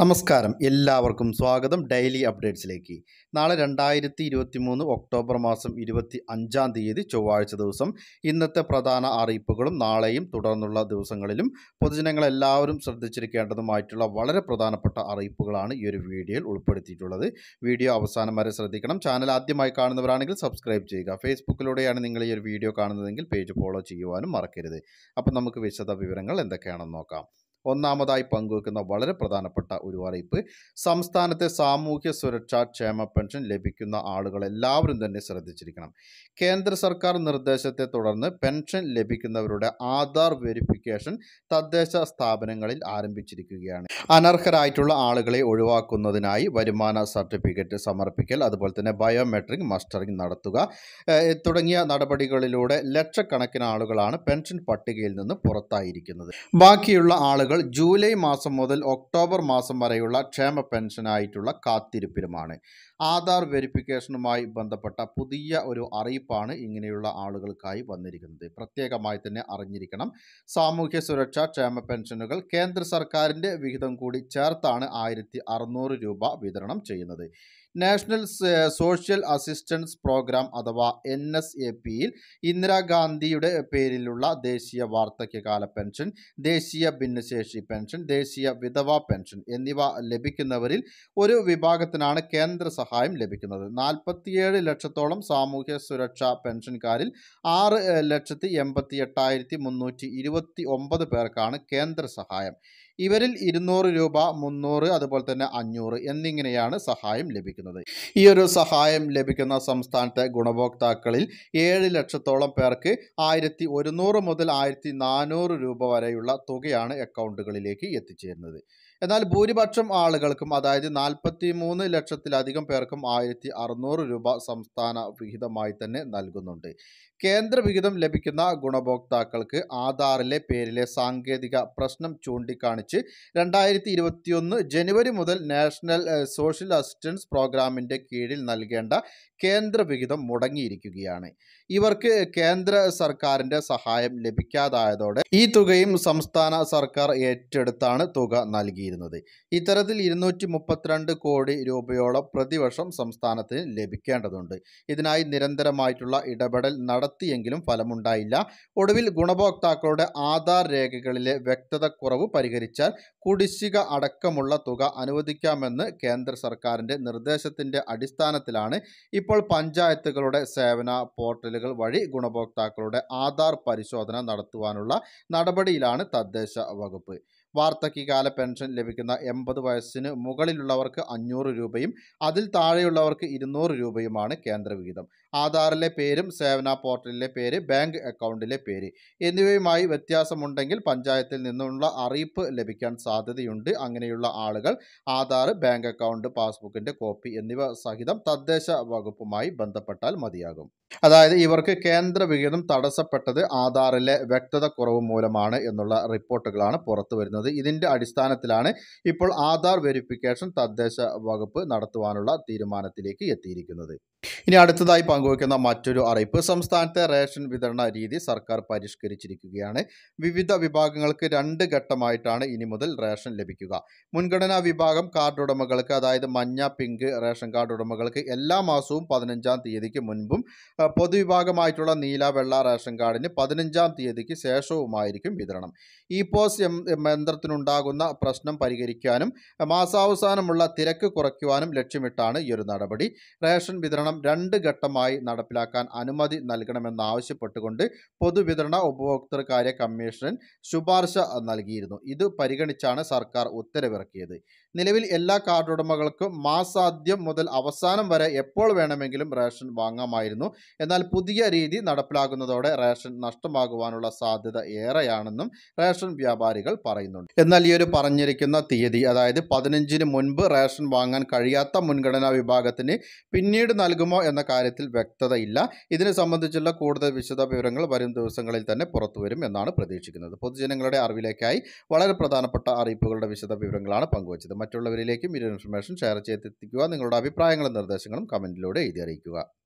നമസ്കാരം എല്ലാവർക്കും സ്വാഗതം ഡെയിലി അപ്ഡേറ്റ്സിലേക്ക് നാളെ രണ്ടായിരത്തി ഇരുപത്തി മൂന്ന് ഒക്ടോബർ മാസം ഇരുപത്തി അഞ്ചാം തീയതി ചൊവ്വാഴ്ച ദിവസം ഇന്നത്തെ പ്രധാന അറിയിപ്പുകളും നാളെയും തുടർന്നുള്ള ദിവസങ്ങളിലും പൊതുജനങ്ങളെല്ലാവരും ശ്രദ്ധിച്ചിരിക്കേണ്ടതുമായിട്ടുള്ള വളരെ പ്രധാനപ്പെട്ട അറിയിപ്പുകളാണ് ഈ ഒരു വീഡിയോയിൽ ഉൾപ്പെടുത്തിയിട്ടുള്ളത് വീഡിയോ അവസാനം വരെ ശ്രദ്ധിക്കണം ചാനൽ ആദ്യമായി കാണുന്നവരാണെങ്കിൽ സബ്സ്ക്രൈബ് ചെയ്യുക ഫേസ്ബുക്കിലൂടെയാണ് നിങ്ങൾ ഈ ഒരു വീഡിയോ കാണുന്നതെങ്കിൽ പേജ് ഫോളോ ചെയ്യുവാനും മറക്കരുത് അപ്പോൾ നമുക്ക് വിശദ വിവരങ്ങൾ എന്തൊക്കെയാണെന്ന് നോക്കാം ഒന്നാമതായി പങ്കുവെക്കുന്ന വളരെ പ്രധാനപ്പെട്ട ഒരു അറിയിപ്പ് സംസ്ഥാനത്തെ സാമൂഹ്യ സുരക്ഷാ ക്ഷേമ പെൻഷൻ ലഭിക്കുന്ന ആളുകൾ എല്ലാവരും തന്നെ ശ്രദ്ധിച്ചിരിക്കണം കേന്ദ്ര സർക്കാർ നിർദ്ദേശത്തെ തുടർന്ന് പെൻഷൻ ലഭിക്കുന്നവരുടെ ആധാർ വെരിഫിക്കേഷൻ തദ്ദേശ സ്ഥാപനങ്ങളിൽ ആരംഭിച്ചിരിക്കുകയാണ് അനർഹരായിട്ടുള്ള ആളുകളെ ഒഴിവാക്കുന്നതിനായി വരുമാന സർട്ടിഫിക്കറ്റ് സമർപ്പിക്കൽ അതുപോലെ തന്നെ ബയോമെട്രിക് മസ്റ്ററിംഗ് നടത്തുക തുടങ്ങിയ നടപടികളിലൂടെ ലക്ഷക്കണക്കിന് ആളുകളാണ് പെൻഷൻ പട്ടികയിൽ നിന്ന് പുറത്തായിരിക്കുന്നത് ബാക്കിയുള്ള ആളുകൾ ജൂലൈ മാസം മുതൽ ഒക്ടോബർ മാസം വരെയുള്ള ക്ഷേമ പെൻഷനായിട്ടുള്ള കാത്തിരിപ്പിലുമാണ് ആധാർ വെരിഫിക്കേഷനുമായി ബന്ധപ്പെട്ട പുതിയ ഒരു അറിയിപ്പാണ് ഇങ്ങനെയുള്ള ആളുകൾക്കായി വന്നിരിക്കുന്നത് പ്രത്യേകമായി തന്നെ അറിഞ്ഞിരിക്കണം സാമൂഹ്യ സുരക്ഷാ ക്ഷേമ പെൻഷനുകൾ കേന്ദ്ര സർക്കാരിൻ്റെ വിഹിതം കൂടി ചേർത്താണ് ആയിരത്തി രൂപ വിതരണം ചെയ്യുന്നത് നാഷണൽ സോഷ്യൽ അസിസ്റ്റൻസ് പ്രോഗ്രാം അഥവാ എൻ എസ് എ പിയിൽ ഇന്ദിരാഗാന്ധിയുടെ പേരിലുള്ള ദേശീയ വാർദ്ധക്യകാല പെൻഷൻ ദേശീയ ഭിന്നശേഷി പെൻഷൻ ദേശീയ വിധവാ പെൻഷൻ എന്നിവ ലഭിക്കുന്നവരിൽ ഒരു വിഭാഗത്തിനാണ് കേന്ദ്ര സഹ സഹായം ലഭിക്കുന്നത് നാൽപ്പത്തിയേഴ് ലക്ഷത്തോളം സാമൂഹ്യ സുരക്ഷാ പെൻഷൻകാരിൽ ആറ് ലക്ഷത്തി എൺപത്തി എട്ടായിരത്തി മുന്നൂറ്റി ഇരുപത്തി ഒമ്പത് പേർക്കാണ് കേന്ദ്ര സഹായം ഇവരിൽ ഇരുന്നൂറ് രൂപ മുന്നൂറ് അതുപോലെ തന്നെ അഞ്ഞൂറ് എന്നിങ്ങനെയാണ് സഹായം ലഭിക്കുന്നത് ഈ ഒരു സഹായം ലഭിക്കുന്ന സംസ്ഥാനത്തെ ഗുണഭോക്താക്കളിൽ ഏഴ് ലക്ഷത്തോളം പേർക്ക് ആയിരത്തി ഒരുന്നൂറ് മുതൽ ആയിരത്തി നാനൂറ് രൂപ വരെയുള്ള തുകയാണ് അക്കൗണ്ടുകളിലേക്ക് എത്തിച്ചേരുന്നത് എന്നാൽ ഭൂരിപക്ഷം ആളുകൾക്കും അതായത് നാൽപ്പത്തി മൂന്ന് ലക്ഷത്തിലധികം പേർ പേർക്കും ആയിരത്തി അറുന്നൂറ് രൂപ സംസ്ഥാന വിഹിതമായി തന്നെ നൽകുന്നുണ്ട് കേന്ദ്ര വിഹിതം ലഭിക്കുന്ന ഗുണഭോക്താക്കൾക്ക് ആധാറിലെ പേരിലെ സാങ്കേതിക പ്രശ്നം ചൂണ്ടിക്കാണിച്ച് രണ്ടായിരത്തി ഇരുപത്തിയൊന്ന് ജനുവരി മുതൽ നാഷണൽ സോഷ്യൽ അസിസ്റ്റൻസ് പ്രോഗ്രാമിൻ്റെ കീഴിൽ നൽകേണ്ട കേന്ദ്ര വിഹിതം മുടങ്ങിയിരിക്കുകയാണ് ഇവർക്ക് കേന്ദ്ര സർക്കാരിൻ്റെ സഹായം ലഭിക്കാതായതോടെ ഈ തുകയും സംസ്ഥാന സർക്കാർ ഏറ്റെടുത്താണ് തുക നൽകിയിരുന്നത് ഇത്തരത്തിൽ ഇരുന്നൂറ്റി കോടി രൂപയോളം പ്രതിവർഷം വർഷം സംസ്ഥാനത്തിന് ലഭിക്കേണ്ടതുണ്ട് ഇതിനായി നിരന്തരമായിട്ടുള്ള ഇടപെടൽ നടത്തിയെങ്കിലും ഫലമുണ്ടായില്ല ഒടുവിൽ ഗുണഭോക്താക്കളുടെ ആധാർ രേഖകളിലെ വ്യക്തത കുറവ് പരിഹരിച്ചാൽ കുടിശ്ശിക അടക്കമുള്ള തുക അനുവദിക്കാമെന്ന് കേന്ദ്ര സർക്കാരിൻ്റെ നിർദ്ദേശത്തിൻ്റെ അടിസ്ഥാനത്തിലാണ് ഇപ്പോൾ പഞ്ചായത്തുകളുടെ സേവന പോർട്ടലുകൾ വഴി ഗുണഭോക്താക്കളുടെ ആധാർ പരിശോധന നടത്തുവാനുള്ള നടപടിയിലാണ് തദ്ദേശ വകുപ്പ് വാർദ്ധക്യകാല പെൻഷൻ ലഭിക്കുന്ന എൺപത് വയസ്സിന് മുകളിലുള്ളവർക്ക് അഞ്ഞൂറ് രൂപയും അതിൽ താഴെയുള്ളവർക്ക് ഇരുന്നൂറ് രൂപയുമാണ് കേന്ദ്രവിഹിതം ആധാറിലെ പേരും സേവന പോർട്ടലിലെ പേര് ബാങ്ക് അക്കൗണ്ടിലെ പേര് എന്നിവയുമായി വ്യത്യാസമുണ്ടെങ്കിൽ പഞ്ചായത്തിൽ നിന്നുള്ള അറിയിപ്പ് ലഭിക്കാൻ സാധ്യതയുണ്ട് അങ്ങനെയുള്ള ആളുകൾ ആധാർ ബാങ്ക് അക്കൗണ്ട് പാസ്ബുക്കിൻ്റെ കോപ്പി എന്നിവ സഹിതം തദ്ദേശ വകുപ്പുമായി ബന്ധപ്പെട്ടാൽ മതിയാകും അതായത് ഇവർക്ക് വിഹിതം തടസ്സപ്പെട്ടത് ആധാറിലെ വ്യക്തത കുറവ് മൂലമാണ് എന്നുള്ള റിപ്പോർട്ടുകളാണ് പുറത്തു വരുന്നത് ഇതിൻ്റെ അടിസ്ഥാനത്തിലാണ് ഇപ്പോൾ ആധാർ വെരിഫിക്കേഷൻ തദ്ദേശ വകുപ്പ് നടത്തുവാനുള്ള തീരുമാനത്തിലേക്ക് എത്തിയിരിക്കുന്നത് ഇനി അടുത്തതായി പങ്കുവയ്ക്കുന്ന മറ്റൊരു അറിയിപ്പ് സംസ്ഥാനത്തെ റേഷൻ വിതരണ രീതി സർക്കാർ പരിഷ്കരിച്ചിരിക്കുകയാണ് വിവിധ വിഭാഗങ്ങൾക്ക് രണ്ട് ഘട്ടമായിട്ടാണ് ഇനി മുതൽ റേഷൻ ലഭിക്കുക മുൻഗണനാ വിഭാഗം കാർഡ് ഉടമകൾക്ക് അതായത് മഞ്ഞ പിങ്ക് റേഷൻ കാർഡ് ഉടമകൾക്ക് എല്ലാ മാസവും പതിനഞ്ചാം തീയതിക്ക് മുൻപും പൊതുവിഭാഗമായിട്ടുള്ള നീല വെള്ള റേഷൻ കാർഡിന് പതിനഞ്ചാം തീയതിക്ക് ശേഷവുമായിരിക്കും വിതരണം ഇ പോസ് യന്ത്രത്തിനുണ്ടാകുന്ന പ്രശ്നം പരിഹരിക്കാനും മാസാവസാനമുള്ള തിരക്ക് കുറയ്ക്കുവാനും ലക്ഷ്യമിട്ടാണ് ഈ ഒരു നടപടി റേഷൻ വിതരണം വിതരണം രണ്ട് ഘട്ടമായി നടപ്പിലാക്കാൻ അനുമതി നൽകണമെന്നാവശ്യപ്പെട്ടുകൊണ്ട് പൊതുവിതരണ ഉപഭോക്തൃ കാര്യ കമ്മീഷൻ ശുപാർശ നൽകിയിരുന്നു ഇത് പരിഗണിച്ചാണ് സർക്കാർ ഉത്തരവിറക്കിയത് നിലവിൽ എല്ലാ കാർഡ് ഉടമകൾക്കും മാസാദ്യം മുതൽ അവസാനം വരെ എപ്പോൾ വേണമെങ്കിലും റേഷൻ വാങ്ങാമായിരുന്നു എന്നാൽ പുതിയ രീതി നടപ്പിലാകുന്നതോടെ റേഷൻ നഷ്ടമാകുവാനുള്ള സാധ്യത ഏറെയാണെന്നും റേഷൻ വ്യാപാരികൾ പറയുന്നുണ്ട് എന്നാൽ ഈ ഒരു പറഞ്ഞിരിക്കുന്ന തീയതി അതായത് പതിനഞ്ചിന് മുൻപ് റേഷൻ വാങ്ങാൻ കഴിയാത്ത മുൻഗണനാ വിഭാഗത്തിന് പിന്നീട് നൽകും നൽകുമോ എന്ന കാര്യത്തിൽ വ്യക്തതയില്ല ഇതിനെ സംബന്ധിച്ചുള്ള കൂടുതൽ വിശദ വിവരങ്ങൾ വരും ദിവസങ്ങളിൽ തന്നെ പുറത്തുവരും എന്നാണ് പ്രതീക്ഷിക്കുന്നത് പൊതുജനങ്ങളുടെ അറിവിലേക്കായി വളരെ പ്രധാനപ്പെട്ട അറിയിപ്പുകളുടെ വിശദ വിവരങ്ങളാണ് പങ്കുവച്ചത് മറ്റുള്ളവരിലേക്കും ഈ ഇൻഫർമേഷൻ ഷെയർ ചെയ്തെത്തിക്കുക നിങ്ങളുടെ അഭിപ്രായങ്ങളും നിർദ്ദേശങ്ങളും കമൻറ്റിലൂടെ എഴുതി അറിയിക്കുക